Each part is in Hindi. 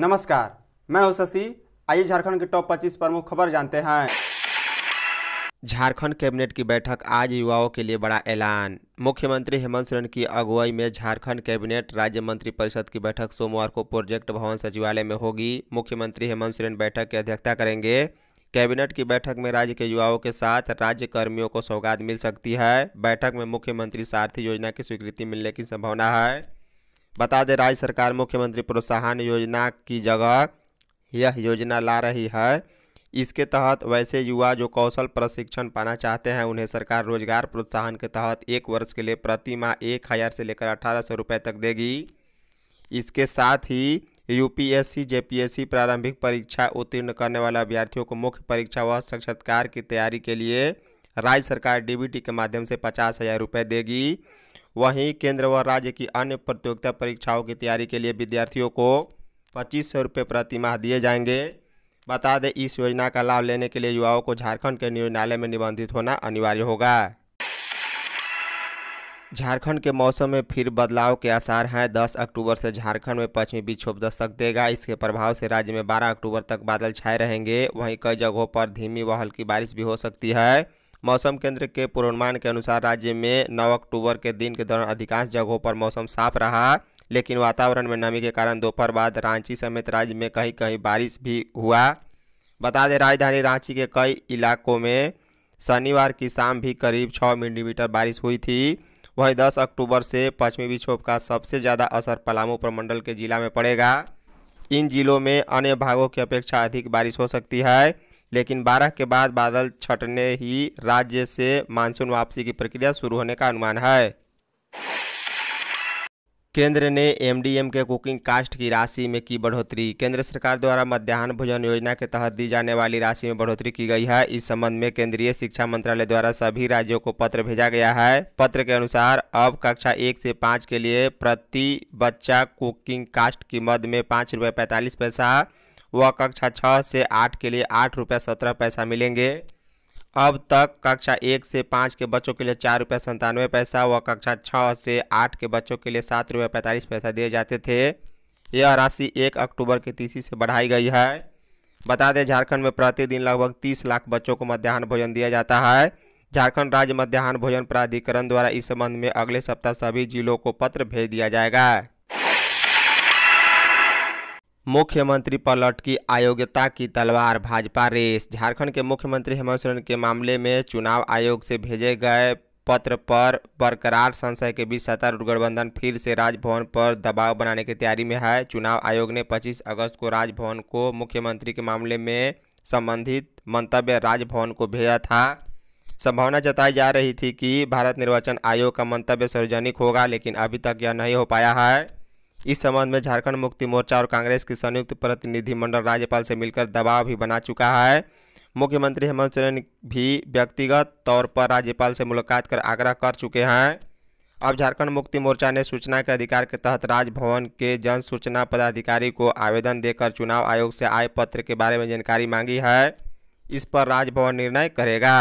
नमस्कार मैं हूं शशि आइए झारखंड के टॉप 25 प्रमुख खबर जानते हैं झारखंड कैबिनेट की बैठक आज युवाओं के लिए बड़ा ऐलान मुख्यमंत्री हेमंत सोरेन की अगुवाई में झारखंड कैबिनेट राज्य मंत्री परिषद की बैठक सोमवार को प्रोजेक्ट भवन सचिवालय में होगी मुख्यमंत्री हेमंत सोरेन बैठक की अध्यक्षता करेंगे कैबिनेट की बैठक में राज्य के युवाओं के साथ राज्य कर्मियों को सौगात मिल सकती है बैठक में मुख्यमंत्री सारथी योजना की स्वीकृति मिलने की संभावना है बता दें राज्य सरकार मुख्यमंत्री प्रोत्साहन योजना की जगह यह योजना ला रही है इसके तहत वैसे युवा जो कौशल प्रशिक्षण पाना चाहते हैं उन्हें सरकार रोजगार प्रोत्साहन के तहत एक वर्ष के लिए प्रति माह एक हज़ार से लेकर अठारह सौ रुपये तक देगी इसके साथ ही यूपीएससी जेपीएससी प्रारंभिक परीक्षा उत्तीर्ण करने वाले अभ्यर्थियों को मुख्य परीक्षा व साक्षात्कार की तैयारी के लिए राज्य सरकार डी के माध्यम से पचास हज़ार रुपये देगी वहीं केंद्र व राज्य की अन्य प्रतियोगिता परीक्षाओं की तैयारी के लिए विद्यार्थियों को पच्चीस सौ रुपये प्रतिमाह दिए जाएंगे बता दें इस योजना का लाभ लेने के लिए युवाओं को झारखंड के न्यायालय में निबंधित होना अनिवार्य होगा झारखंड के मौसम में फिर बदलाव के आसार हैं 10 अक्टूबर से झारखंड में पश्चिमी विक्षोभ दस्तक देगा इसके प्रभाव से राज्य में 12 अक्टूबर तक बादल छाए रहेंगे वहीं कई जगहों पर धीमी व हल्की बारिश भी हो सकती है मौसम केंद्र के पूर्वानुमान के अनुसार राज्य में 9 अक्टूबर के दिन के दौरान अधिकांश जगहों पर मौसम साफ रहा लेकिन वातावरण में नमी के कारण दोपहर बाद रांची समेत राज्य में कहीं कहीं बारिश भी हुआ बता दें राजधानी रांची के कई इलाकों में शनिवार की शाम भी करीब छः मिलीमीटर बारिश हुई थी वहीं 10 अक्टूबर से पश्चिमी विक्षोभ का सबसे ज़्यादा असर पलामू प्रमंडल के जिला में पड़ेगा इन जिलों में अन्य भागों की अपेक्षा अधिक बारिश हो सकती है लेकिन 12 के बाद बादल छटने ही राज्य से मानसून वापसी की प्रक्रिया शुरू होने का अनुमान है केंद्र ने एमडीएम के कुकिंग कास्ट की राशि में की बढ़ोतरी केंद्र सरकार द्वारा मध्याह्न भोजन योजना के तहत दी जाने वाली राशि में बढ़ोतरी की गई है इस संबंध में केंद्रीय शिक्षा मंत्रालय द्वारा सभी राज्यों को पत्र भेजा गया है पत्र के अनुसार अब कक्षा एक से पाँच के लिए प्रति बच्चा कुकिंग कास्ट की मद में पाँच रुपये पैंतालीस पैसा वह कक्षा छः से आठ के लिए आठ रुपये सत्रह पैसा मिलेंगे अब तक कक्षा एक से पाँच के बच्चों के लिए चार रुपये संतानवे पैसा व कक्षा छः से आठ के बच्चों के लिए सात रुपये पैंतालीस पैसा दिए जाते थे यह राशि एक अक्टूबर की तीसरी से बढ़ाई गई है बता दें झारखंड में प्रतिदिन लगभग तीस लाख बच्चों को मध्याह्न भोजन दिया जाता है झारखंड राज्य मध्याह्न भोजन प्राधिकरण द्वारा इस संबंध में अगले सप्ताह सभी जिलों को पत्र भेज दिया जाएगा मुख्यमंत्री पलट की अयोग्यता की तलवार भाजपा रेस झारखंड के मुख्यमंत्री हेमंत सोरेन के मामले में चुनाव आयोग से भेजे गए पत्र पर बरकरार संशय के बीच सत्तारूढ़ गठबंधन फिर से राजभवन पर दबाव बनाने की तैयारी में है चुनाव आयोग ने 25 अगस्त को राजभवन को मुख्यमंत्री के मामले में संबंधित मंतव्य राजभवन को भेजा था संभावना जताई जा रही थी कि भारत निर्वाचन आयोग का मंतव्य सार्वजनिक होगा लेकिन अभी तक यह नहीं हो पाया है इस संबंध में झारखंड मुक्ति मोर्चा और कांग्रेस की संयुक्त प्रतिनिधिमंडल राज्यपाल से मिलकर दबाव भी बना चुका है मुख्यमंत्री हेमंत सोरेन भी व्यक्तिगत तौर पर राज्यपाल से मुलाकात कर आग्रह कर चुके हैं अब झारखंड मुक्ति मोर्चा ने सूचना के अधिकार के तहत राजभवन के जन सूचना पदाधिकारी को आवेदन देकर चुनाव आयोग से आय पत्र के बारे में जानकारी मांगी है इस पर राजभवन निर्णय करेगा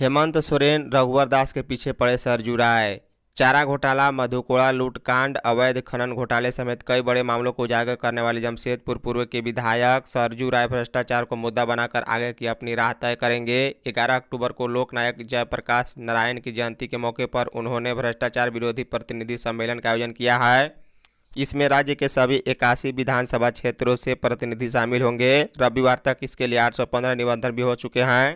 हेमंत सोरेन रघुवर दास के पीछे पड़े सरजू राय चारा घोटाला मधुकोड़ा लूटकांड अवैध खनन घोटाले समेत कई बड़े मामलों को उजागर करने वाले जमशेदपुर पूर्व के विधायक सरजू राय भ्रष्टाचार को मुद्दा बनाकर आगे की अपनी राह तय करेंगे 11 अक्टूबर को लोकनायक जयप्रकाश नारायण की जयंती के मौके पर उन्होंने भ्रष्टाचार विरोधी प्रतिनिधि सम्मेलन का आयोजन किया है इसमें राज्य के सभी इक्यासी विधानसभा क्षेत्रों से प्रतिनिधि शामिल होंगे रविवार तक इसके लिए आठ निबंधन भी हो चुके हैं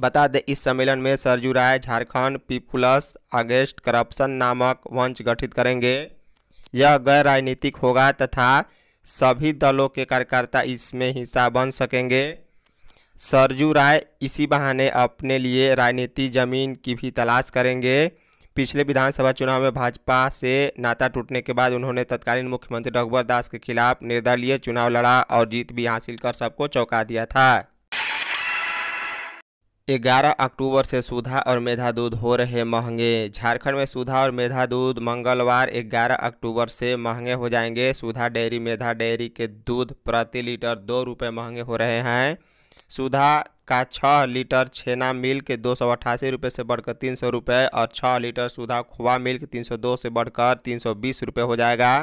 बता दें इस सम्मेलन में Saryu Rai Jharkhand people's against corruption नामक मंच गठित करेंगे यह गैर राजनीतिक होगा तथा सभी दलों के कार्यकर्ता इसमें हिस्सा बन सकेंगे सरजू राय इसी बहाने अपने लिए राजनीति जमीन की भी तलाश करेंगे पिछले विधानसभा चुनाव में भाजपा से नाता टूटने के बाद उन्होंने तत्कालीन मुख्यमंत्री रघुवर दास के खिलाफ निर्दलीय चुनाव लड़ा और जीत भी हासिल कर सबको चौंका दिया था 11 अक्टूबर से सुधा और मेधा दूध हो रहे महंगे झारखंड में सुधा और मेधा दूध मंगलवार 11 अक्टूबर से महंगे हो जाएंगे सुधा डेयरी मेधा डेयरी के दूध प्रति लीटर दो रुपये महंगे हो रहे हैं सुधा का छः लीटर छेना मिल्क दो सौ अट्ठासी रुपये से बढ़कर तीन सौ रुपये और छः लीटर सुधा खोवा मिल्क तीन सौ दो से बढ़कर तीन सौ बीस रुपये हो जाएगा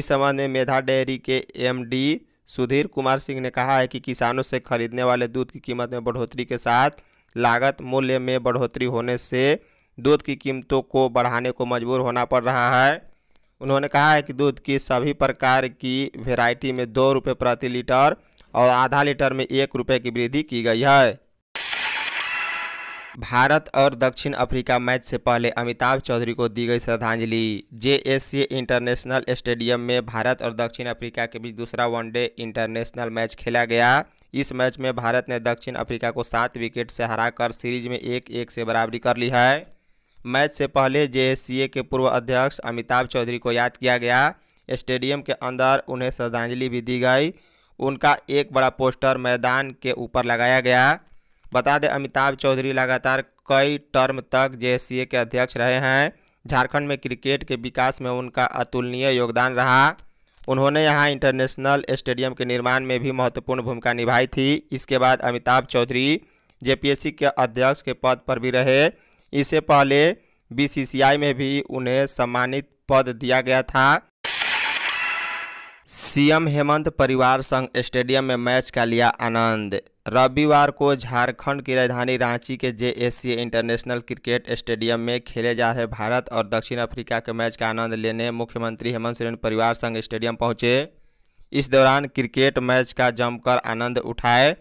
इस संबंध में मेधा डेयरी के एमडी सुधीर कुमार सिंह ने कहा है कि किसानों से खरीदने वाले दूध की कीमत में बढ़ोतरी के साथ लागत मूल्य में बढ़ोतरी होने से दूध की कीमतों को बढ़ाने को मजबूर होना पड़ रहा है उन्होंने कहा है कि दूध की सभी प्रकार की वेराइटी में दो रुपये प्रति लीटर और आधा लीटर में एक रुपये की वृद्धि की गई है भारत और दक्षिण अफ्रीका मैच से पहले अमिताभ चौधरी को दी गई श्रद्धांजलि जे इंटरनेशनल स्टेडियम में भारत और दक्षिण अफ्रीका के बीच दूसरा वनडे इंटरनेशनल मैच खेला गया इस मैच में भारत ने दक्षिण अफ्रीका को सात विकेट से हराकर सीरीज में एक एक से बराबरी कर ली है मैच से पहले जे के पूर्व अध्यक्ष अमिताभ चौधरी को याद किया गया स्टेडियम के अंदर उन्हें श्रद्धांजलि भी दी गई उनका एक बड़ा पोस्टर मैदान के ऊपर लगाया गया बता दें अमिताभ चौधरी लगातार कई टर्म तक जे के अध्यक्ष रहे हैं झारखंड में क्रिकेट के विकास में उनका अतुलनीय योगदान रहा उन्होंने यहाँ इंटरनेशनल स्टेडियम के निर्माण में भी महत्वपूर्ण भूमिका निभाई थी इसके बाद अमिताभ चौधरी जे के अध्यक्ष के पद पर भी रहे इससे पहले बी में भी उन्हें सम्मानित पद दिया गया था सीएम हेमंत परिवार संघ स्टेडियम में मैच का लिया आनंद रविवार को झारखंड की राजधानी रांची के जे इंटरनेशनल क्रिकेट स्टेडियम में खेले जा रहे भारत और दक्षिण अफ्रीका के मैच का आनंद लेने मुख्यमंत्री हेमंत सोरेन परिवार संग स्टेडियम पहुंचे इस दौरान क्रिकेट मैच का जमकर आनंद उठाए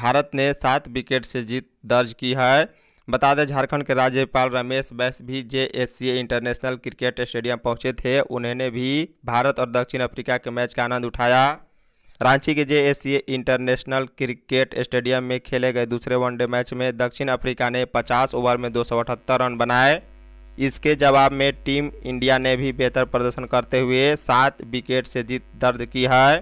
भारत ने सात विकेट से जीत दर्ज की है बता दें झारखंड के राज्यपाल रमेश बैस भी जे इंटरनेशनल क्रिकेट स्टेडियम पहुँचे थे उन्होंने भी भारत और दक्षिण अफ्रीका के मैच का आनंद उठाया रांची के J S international cricket stadium में खेले गए दूसरे वनडे मैच में दक्षिण अफ्रीका ने 50 ओवर में दो रन बनाए इसके जवाब में टीम इंडिया ने भी बेहतर प्रदर्शन करते हुए सात विकेट से जीत दर्ज की है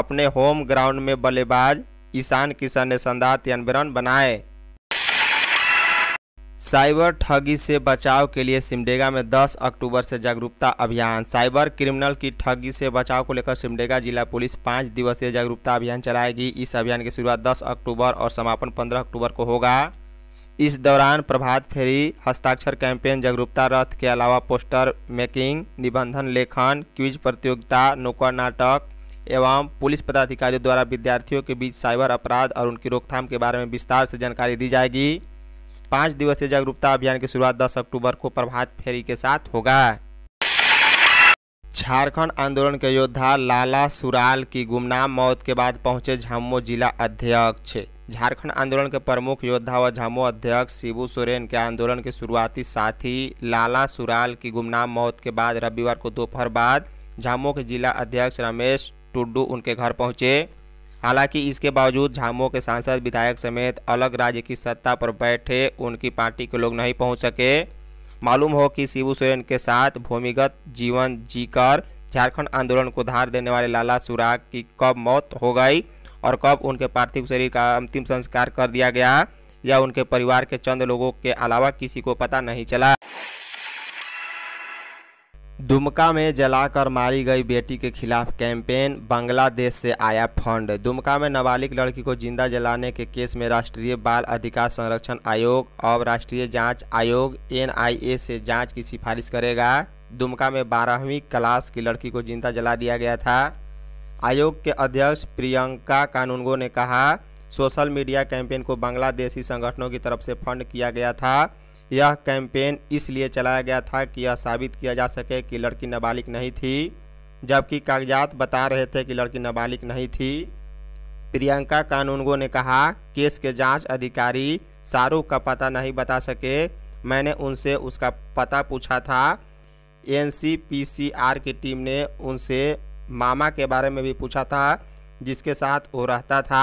अपने होम ग्राउंड में बल्लेबाज ईशान किशन ने शानदार तिरानबे रन बनाए साइबर ठगी से बचाव के लिए सिमडेगा में 10 अक्टूबर से जागरूकता अभियान साइबर क्रिमिनल की ठगी से बचाव को लेकर सिमडेगा जिला पुलिस पाँच दिवसीय जागरूकता अभियान चलाएगी इस अभियान की शुरुआत 10 अक्टूबर और समापन 15 अक्टूबर को होगा इस दौरान प्रभात फेरी हस्ताक्षर कैंपेन जागरूकता रथ के अलावा पोस्टर मेकिंग निबंधन लेखन क्विज प्रतियोगिता नौकर नाटक एवं पुलिस पदाधिकारियों द्वारा विद्यार्थियों के बीच साइबर अपराध और उनकी रोकथाम के बारे में विस्तार से जानकारी दी जाएगी पाँच दिवसीय जागरूकता अभियान की शुरुआत दस अक्टूबर को प्रभात फेरी के साथ होगा झारखंड आंदोलन के योद्धा लाला सुराल की गुमनाम मौत के बाद पहुंचे झामुमो जिला अध्यक्ष झारखंड आंदोलन के प्रमुख योद्धा व झामुमो अध्यक्ष शिबू सोरेन के आंदोलन के शुरुआती साथी लाला सुराल की गुमनाम मौत के बाद रविवार को दोपहर बाद झामुमो के जिला अध्यक्ष रमेश टुड्डू उनके घर पहुंचे हालांकि इसके बावजूद झामुमो के सांसद विधायक समेत अलग राज्य की सत्ता पर बैठे उनकी पार्टी के लोग नहीं पहुंच सके मालूम हो कि शिबू सोरेन के साथ भूमिगत जीवन जीकर झारखंड आंदोलन को धार देने वाले लाला सुराग की कब मौत हो गई और कब उनके पार्थिव शरीर का अंतिम संस्कार कर दिया गया या उनके परिवार के चंद लोगों के अलावा किसी को पता नहीं चला दुमका में जलाकर मारी गई बेटी के खिलाफ कैंपेन बांग्लादेश से आया फंड दुमका में नाबालिग लड़की को जिंदा जलाने के केस में राष्ट्रीय बाल अधिकार संरक्षण आयोग और राष्ट्रीय जांच आयोग एनआईए से जांच की सिफारिश करेगा दुमका में बारहवीं क्लास की लड़की को जिंदा जला दिया गया था आयोग के अध्यक्ष प्रियंका कानूनगो ने कहा सोशल मीडिया कैंपेन को बांग्लादेशी संगठनों की तरफ से फंड किया गया था यह कैंपेन इसलिए चलाया गया था कि यह साबित किया जा सके कि लड़की नाबालिग नहीं थी जबकि कागजात बता रहे थे कि लड़की नाबालिग नहीं थी प्रियंका कानूनगो ने कहा केस के जांच अधिकारी शाहरुख का पता नहीं बता सके मैंने उनसे उसका पता पूछा था एनसीपीसीआर की टीम ने उनसे मामा के बारे में भी पूछा था जिसके साथ वो रहता था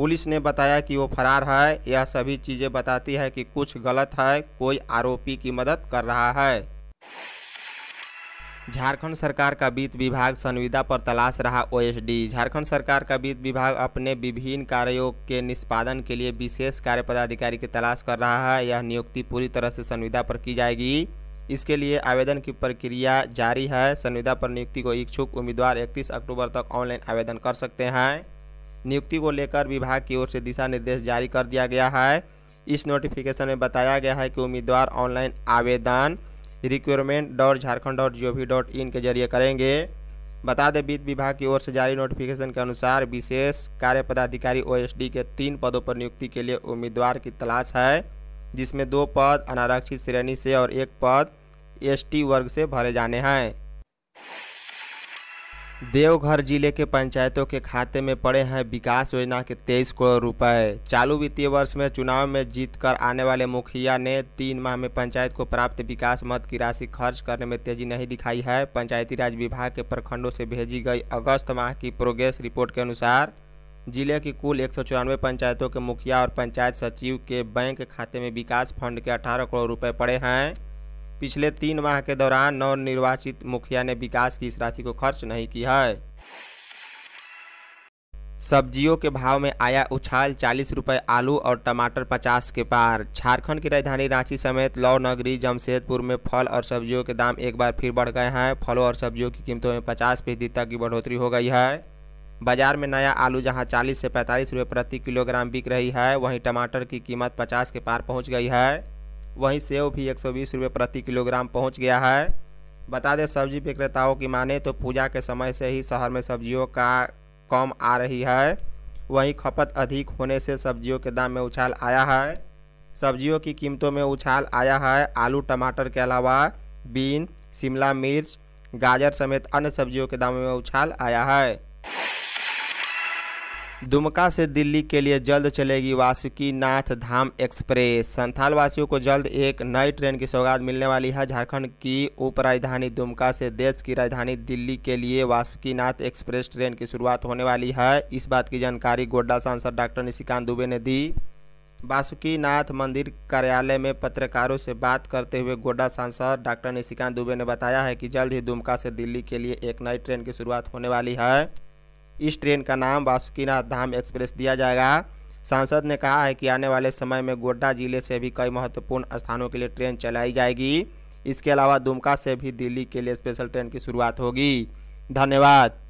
पुलिस ने बताया कि वो फरार है यह सभी चीज़ें बताती है कि कुछ गलत है कोई आरोपी की मदद कर रहा है झारखंड सरकार का वित्त विभाग संविदा पर तलाश रहा ओएसडी झारखंड सरकार का वित्त विभाग अपने विभिन्न कार्यों के निष्पादन के लिए विशेष कार्य पदाधिकारी की तलाश कर रहा है यह नियुक्ति पूरी तरह से संविदा पर की जाएगी इसके लिए आवेदन की प्रक्रिया जारी है संविदा पर नियुक्ति को इच्छुक उम्मीदवार इकतीस अक्टूबर तक ऑनलाइन आवेदन कर सकते हैं नियुक्ति को लेकर विभाग की ओर से दिशा निर्देश जारी कर दिया गया है इस नोटिफिकेशन में बताया गया है कि उम्मीदवार ऑनलाइन आवेदन requirement dot Jharkhand dot G O V dot in के जरिए करेंगे बता दें वित्त विभाग की ओर से जारी नोटिफिकेशन के अनुसार विशेष कार्य पदाधिकारी ओ के तीन पदों पर नियुक्ति के लिए उम्मीदवार की तलाश है जिसमें दो पद अनारक्षित श्रेणी से और एक पद टी वर्ग से भरे जाने हैं देवघर जिले के पंचायतों के खाते में पड़े हैं विकास योजना के तेईस करोड़ रुपए चालू वित्तीय वर्ष में चुनाव में जीत कर आने वाले मुखिया ने तीन माह में पंचायत को प्राप्त विकास मत की राशि खर्च करने में तेजी नहीं दिखाई है पंचायती राज विभाग के प्रखंडों से भेजी गई अगस्त माह की प्रोग्रेस रिपोर्ट के अनुसार जिले की कुल एक पंचायतों के मुखिया और पंचायत सचिव के बैंक खाते में विकास फंड के अठारह करोड़ रुपये पड़े हैं पिछले तीन माह के दौरान नवनिर्वाचित मुखिया ने विकास की इस राशि को खर्च नहीं की है सब्जियों के भाव में आया उछाल चालीस रुपए आलू और टमाटर पचास के पार झारखंड की राजधानी रांची समेत लौ नगरी जमशेदपुर में फल और सब्जियों के दाम एक बार फिर बढ़ गए हैं फलों और सब्जियों की कीमतों में पचास फीसदी तक की बढ़ोतरी हो गई है बाजार में नया आलू जहां 40 से 45 रुपए प्रति किलोग्राम बिक रही है वहीं टमाटर की कीमत 50 के पार पहुंच गई है वहीं सेव भी एक सौ प्रति किलोग्राम पहुँच गया है बता दें सब्जी विक्रेताओं की माने तो पूजा के समय से ही शहर में सब्जियों का कम आ रही है वहीं खपत अधिक होने से सब्जियों के दाम में उछाल आया है सब्जियों की कीमतों में उछाल आया है आलू टमाटर के अलावा बीन शिमला मिर्च गाजर समेत अन्य सब्जियों के दामों में उछाल आया है दुमका से दिल्ली के लिए जल्द चलेगी वासुकी नाथ धाम एक्सप्रेस संथाल वासियों को जल्द एक नई ट्रेन की सौगात मिलने वाली है झारखंड की उपराजधानी दुमका से देश की राजधानी दिल्ली के लिए वासुकी नाथ एक्सप्रेस ट्रेन की शुरुआत होने वाली है इस बात की जानकारी गोड्डा सांसद डॉक्टर निशिकांत दुबे ने दी वासुकी नाथ मंदिर कार्यालय में पत्रकारों से बात करते हुए गोड्डा सांसद डॉक्टर निशिकांत दुबे ने बताया है कि जल्द ही दुमका से दिल्ली के लिए एक नई ट्रेन की शुरुआत होने वाली है इस ट्रेन का नाम वासुकीनाथ धाम एक्सप्रेस दिया जाएगा सांसद ने कहा है कि आने वाले समय में गोड्डा जिले से भी कई महत्वपूर्ण स्थानों के लिए ट्रेन चलाई जाएगी इसके अलावा दुमका से भी दिल्ली के लिए स्पेशल ट्रेन की शुरुआत होगी धन्यवाद